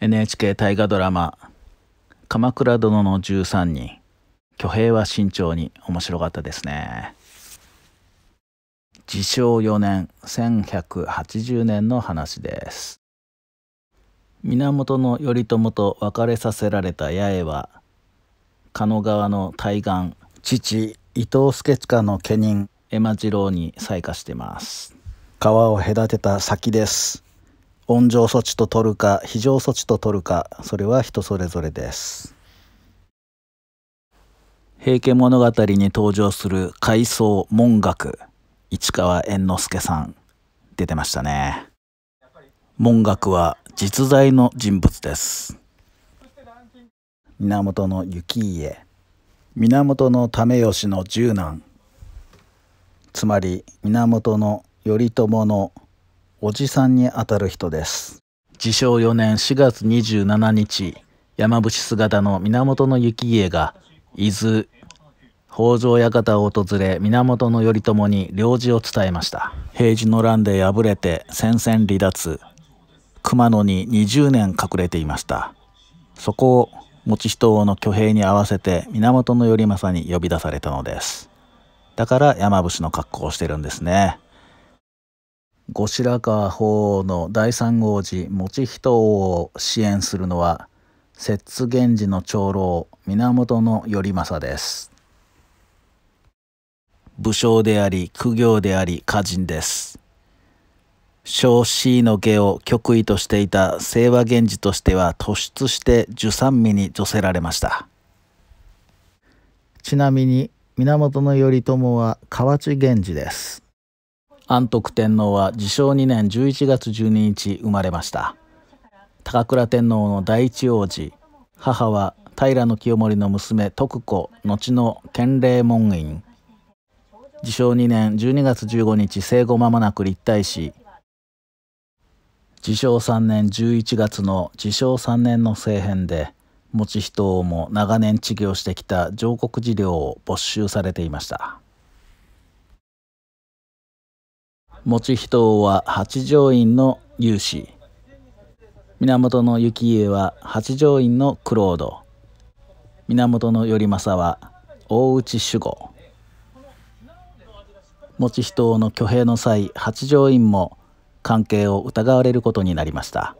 NHK 大河ドラマ「鎌倉殿の13人」挙兵は慎重に面白かったですね自称4年1180年の話です源頼朝と別れさせられた八重は狩野川の対岸父伊藤助親の家人江間次郎に採火してます川を隔てた先です温情措置と取るか非常措置と取るかそれは人それぞれです平家物語に登場する海藻文学市川猿之助さん出てましたね文学は実在の人物です源行家源為義の十男つまり源頼朝のおじさんにあたる人です自称4年4月27日山伏姿の源幸家が伊豆北条館を訪れ源頼朝に領事を伝えました平治の乱で敗れて戦線離脱熊野に20年隠れていましたそこを持人王の挙兵に合わせて源頼政に呼び出されたのですだから山伏の格好をしてるんですね後白河法皇の第三王子持人王を支援するのは摂津源氏の長老源頼政です武将であり苦行であり歌人です小子の下を極意としていた清和源氏としては突出して十三味に除せられましたちなみに源頼朝は河内源氏です安徳天皇は自称2年11月12日生まれました高倉天皇の第一王子母は平清盛の娘徳子後の建礼門院自称2年12月15日生後間もなく立体し自称3年11月の自称3年の政変で持ち人をも長年治療してきた上国事業を没収されていました。持人は八条院の勇士源幸家は八条院の九郎殿源頼政は大内守護持人の挙兵の際八条院も関係を疑われることになりました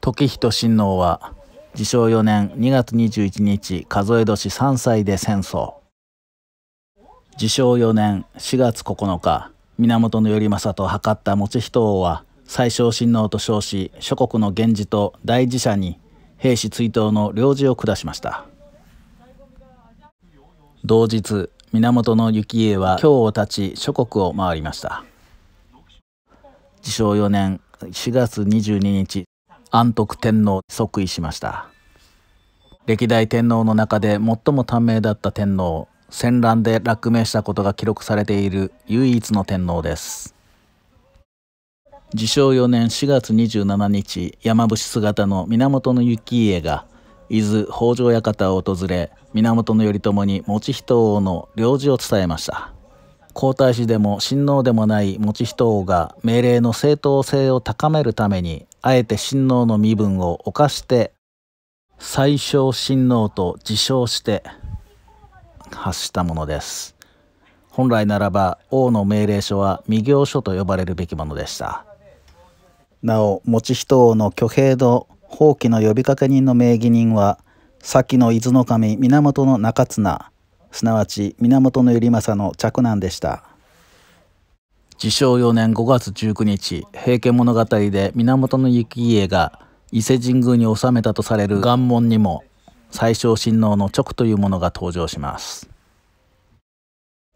時人親王は自称4年2月21日数え年3歳で戦争自称4年4月9日、源頼政と測った持人王は、最小親王と称し、諸国の源氏と大寺社に兵士追悼の領事を下しました。同日、源幸家は京を立ち諸国を回りました。自称4年4月22日、安徳天皇即位しました。歴代天皇の中で最も短命だった天皇戦乱で落命したことが記録されている唯一の天皇です自称4年4月27日山伏姿の源行家が伊豆北条館を訪れ源頼朝に持人王の領事を伝えました皇太子でも親王でもない持人王が命令の正当性を高めるためにあえて親王の身分を犯して最小親王と自称して発したものです。本来ならば王の命令書は未行書と呼ばれるべきものでした。なお、持人王の挙兵の放棄の呼びかけ人の名義人は、先の伊豆の神源の中綱、すなわち源頼政の嫡男でした。自称4年5月19日、平家物語で源の家が伊勢神宮に納めたとされる願門にも最小親王の直というものが登場します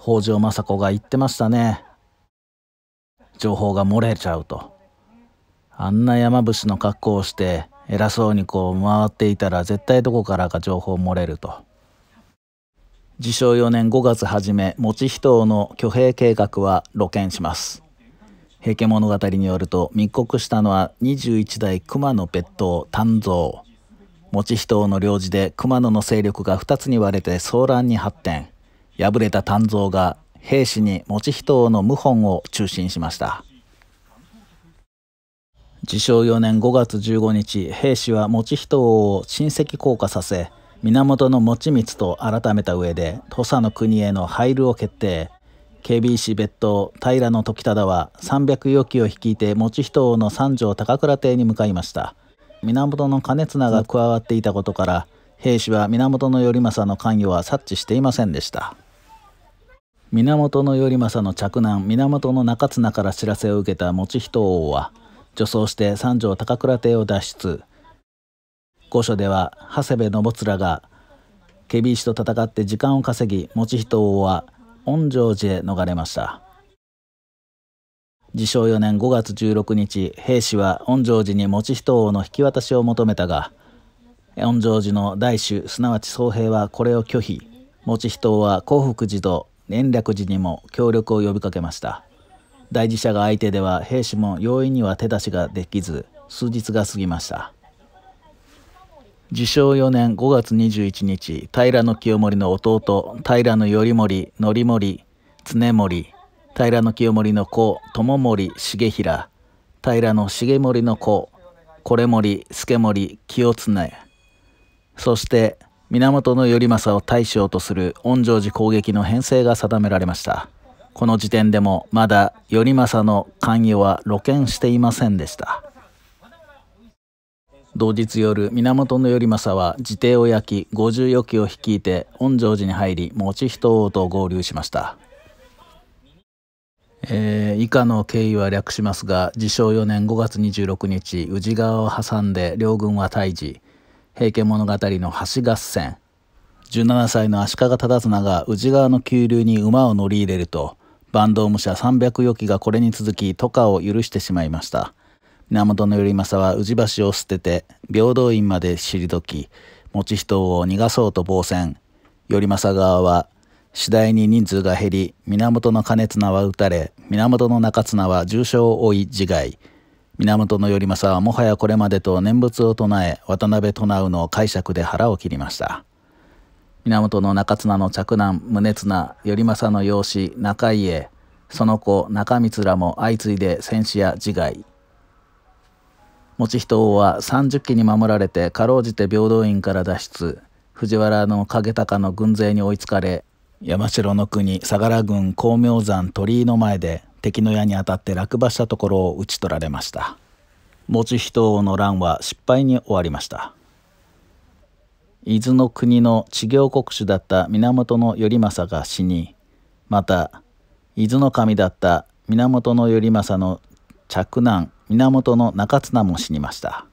北条政子が言ってましたね情報が漏れちゃうとあんな山伏の格好をして偉そうにこう回っていたら絶対どこからか情報漏れると自称4年5月初め持人の挙兵計画は露見します平家物語によると密告したのは21代熊の別当丹蔵持人の領事で熊野の勢力が2つに割れて騒乱に発展敗れた丹蔵が兵士に持人の謀反を中心しました自称4年5月15日兵士は持人王を親戚降下させ源の持光と改めた上で土佐の国への配慮を決定警備士別当平時忠は300余機を率いて持人王の三条高倉邸に向かいました源の兼綱が加わっていたことから兵士は源頼政の関与は察知していませんでした源頼政の嫡男源中綱から知らせを受けた持人王は女装して三条高倉邸を脱出御所では長谷部信綱がケビ石と戦って時間を稼ぎ持人王は御成寺へ逃れました自称4年5月16日兵士は御成寺に持人王の引き渡しを求めたが御成寺の大主すなわち僧兵はこれを拒否持人王は興福寺と延暦寺にも協力を呼びかけました大寺社が相手では兵士も容易には手出しができず数日が過ぎました自称4年5月21日平清盛の弟平頼盛則盛常盛平清盛の子友盛重衡平重盛の子これ森助森清常そして源頼政を大将とする恩城寺攻撃の編成が定められましたこの時点でもまだ頼政の関与は露見していませんでした同日夜源頼政は自邸を焼き五十余旗を率いて恩城寺に入り持ち人王と合流しましたえー、以下の経緯は略しますが自称4年5月26日宇治川を挟んで両軍は退治平家物語の橋合戦17歳の足利忠綱が宇治川の急流に馬を乗り入れると坂東武者300余騎がこれに続き渡河を許してしまいました源頼政は宇治橋を捨てて平等院まで退き持人を逃がそうと防戦頼政側は次第に人数が減り源の兼綱は討たれ源の中綱は重傷を負い自害源頼政はもはやこれまでと念仏を唱え渡辺都直の解釈で腹を切りました源の中綱の嫡男宗綱頼政の養子中家その子中光らも相次いで戦死や自害持人王は30期に守られてかろうじて平等院から脱出藤原の景隆の軍勢に追いつかれ山城の国相良郡光明山鳥居の前で敵の矢に当たって落馬したところを討ち取られました持人王の乱は失敗に終わりました伊豆の国の地行国主だった源頼政が死にまた伊豆の神だった源頼政の嫡男源中綱も死にました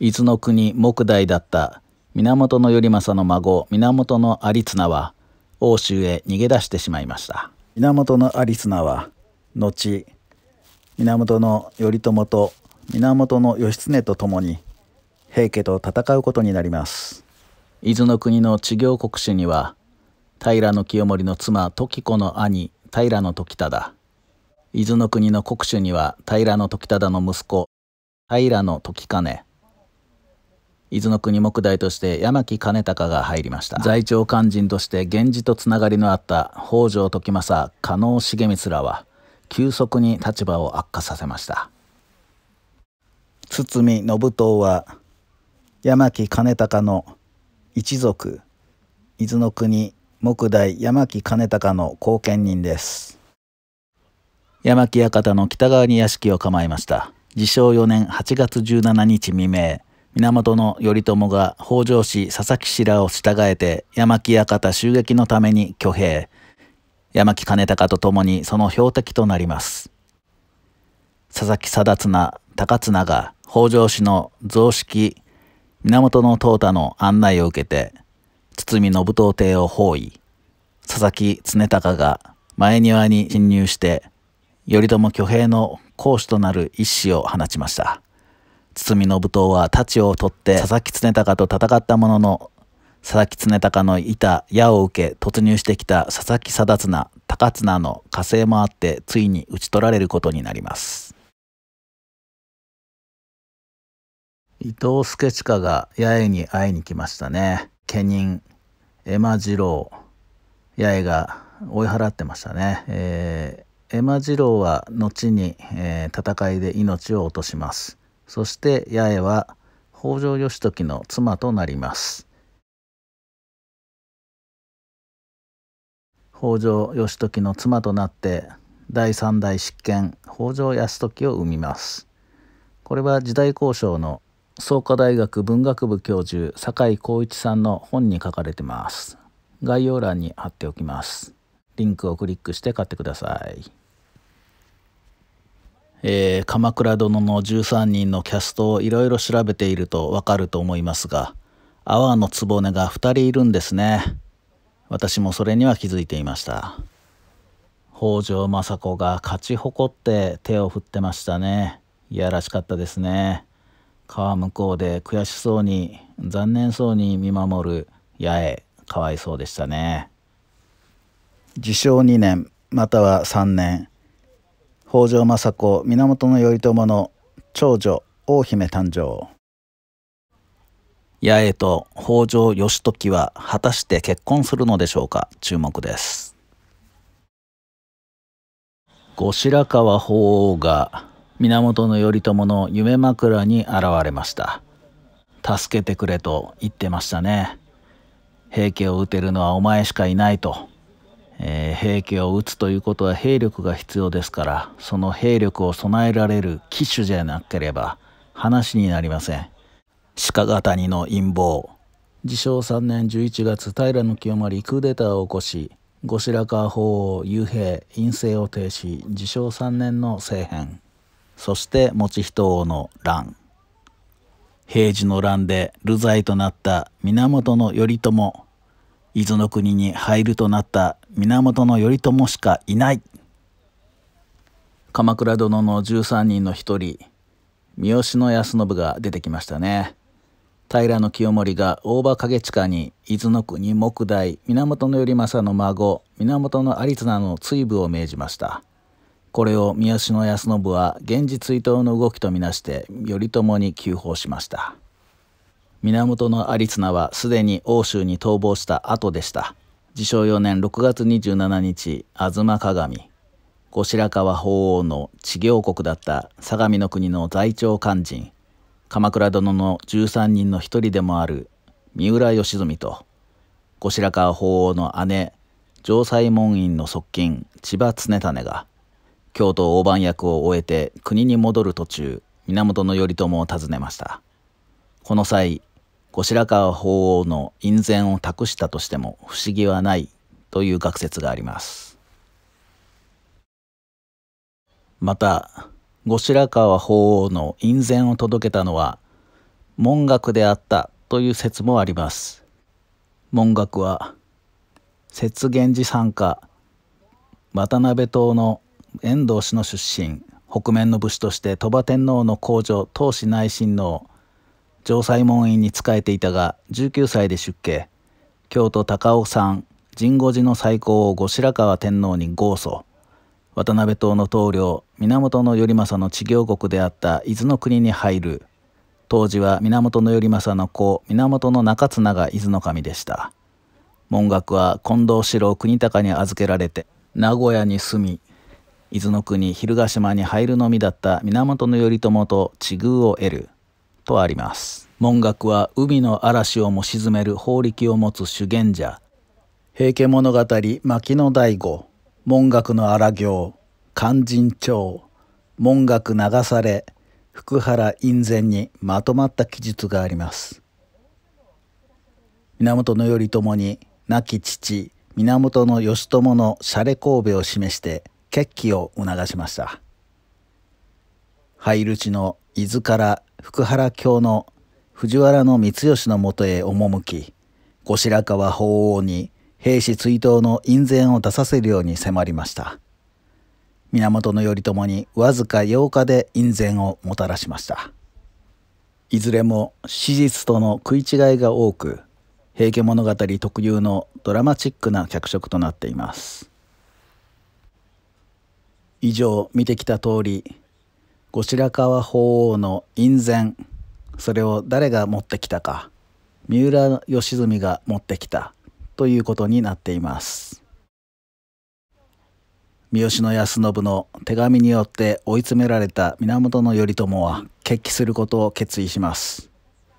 伊豆の国木代だった源頼政の孫源有綱は欧州へ逃げ出してしまいました源有綱は後源頼朝と源義経と共に平家と戦うことになります伊豆の国の地行国主には平清盛の妻時子の兄平時忠伊豆の国の国主には平時忠の息子平時兼伊豆の国木大として山木兼隆が入りました在庁官人として源氏とつながりのあった北条時政加納重光らは急速に立場を悪化させました堤信藤は山木兼隆の一族伊豆の国木大山木兼隆の後見人です山木館の北側に屋敷を構えました自称4年8月17日未明源頼朝が北条氏佐々木氏らを従えて山木館襲撃のために挙兵。山木兼隆と共にその標的となります。佐々木貞綱、高綱が北条氏の増式、源淘太の案内を受けて、堤信東邸を包囲。佐々木常隆が前庭に侵入して、頼朝挙兵の講師となる一子を放ちました。堤信藤は太刀を取って佐々木常隆と戦ったものの佐々木常隆のいた矢を受け突入してきた佐々木貞綱高綱の加勢もあってついに討ち取られることになります伊藤助親が八重に会いに来ましたね家人エマ次郎八重が追い払ってましたね、えー、エマ次郎は後に、えー、戦いで命を落としますそして八重は北条義時の妻となります。北条義時の妻となって第三代執権北条泰時を生みます。これは時代考証の創価大学文学部教授酒井光一さんの本に書かれてます。概要欄に貼っておきます。リンクをクリックして買ってください。えー、鎌倉殿の13人のキャストをいろいろ調べているとわかると思いますが、阿波の局が2人いるんですね。私もそれには気づいていました。北条政子が勝ち誇って手を振ってましたね。いやらしかったですね。川向こうで悔しそうに、残念そうに見守る八重、かわいそうでしたね。自称2年、または3年、北条政子源頼朝の長女大姫誕生八重と北条義時は果たして結婚するのでしょうか注目です後白河法皇が源頼朝の夢枕に現れました助けてくれと言ってましたね平家を討てるのはお前しかいないとえー、平家を討つということは兵力が必要ですからその兵力を備えられる騎手じゃなければ話になりません鹿ヶ谷の陰謀自称3年11月平清盛クーデターを起こし後白河法皇幽閉院政を停止自称3年の政変そして持人王の乱平治の乱で流罪となった源頼朝伊豆の国に入るとなった源頼朝しかいない鎌倉殿の13人の一人三好の康信が出てきましたね平清盛が大場景親に伊豆の国木代源頼政の孫源有綱の追部を命じましたこれを三好の康信は源氏追討の動きとみなして頼朝に急報しました源の有綱はすでに奥州に逃亡した後でした自称4年6月27日吾妻鏡後白河法皇の治行国だった相模の国の在庁官人鎌倉殿の13人の一人でもある三浦義澄と後白河法皇の姉城西門院の側近千葉常胤が京都大判役を終えて国に戻る途中源頼朝を訪ねましたこの際後白河法皇の院宣を託したとしても不思議はないという学説があります。また、後白河法皇の院宣を届けたのは文学であったという説もあります。文学は雪原寺参加渡辺党の遠藤氏の出身北面の武士として鳥羽天皇の皇女当氏内親王城西門院に仕えていたが19歳で出家京都高尾山神護寺の再興を後白河天皇に豪訴渡辺党の棟梁源頼政の治行国であった伊豆の国に入る当時は源頼政の子源中綱が伊豆の神でした門学は近藤四郎国高に預けられて名古屋に住み伊豆の国蛭ヶ島に入るのみだった源頼朝と地遇を得るとあります。文学は海の嵐をも沈める法力を持つ修験者。平家物語牧野大悟。文学の荒行。勧進帳。文学流され。福原院前にまとまった記述があります。源頼朝に亡き父源義朝の洒落神戸を示して決起を促しました。入イルの伊豆から福原京の藤原光義のもとへ赴き、後白河法皇に兵士追悼の院宣を出させるように迫りました。源頼朝にわずか8日で院宣をもたらしました。いずれも史実との食い違いが多く、平家物語特有のドラマチックな脚色となっています。以上見てきた通り後白河法皇の院宣それを誰が持ってきたか三浦義澄が持ってきたということになっています三好の康信の手紙によって追い詰められた源頼朝は決起することを決意します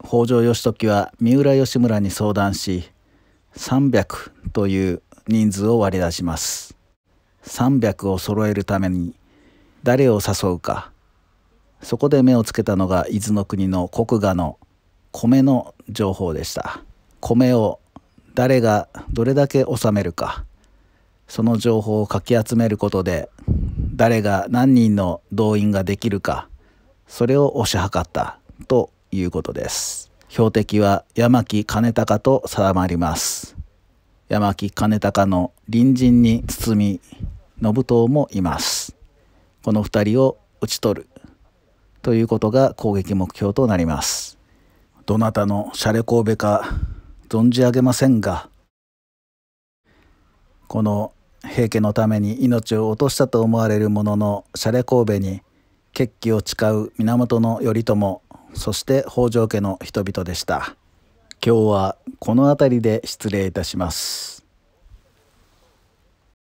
北条義時は三浦義村に相談し300という人数を割り出します300を揃えるために誰を誘うかそこで目をつけたのが伊豆の国の国画の米の情報でした米を誰がどれだけ納めるかその情報をかき集めることで誰が何人の動員ができるかそれを推し量ったということです標的は山木兼高と定まります山木兼高の隣人に堤信藤もいますこの二人を討ち取るということが攻撃目標となります。どなたのシャレ神戸か存じ上げませんが、この平家のために命を落としたと思われるもののシャレ神戸に決起を誓う源頼朝そして北条家の人々でした今日はこの辺りで失礼いたします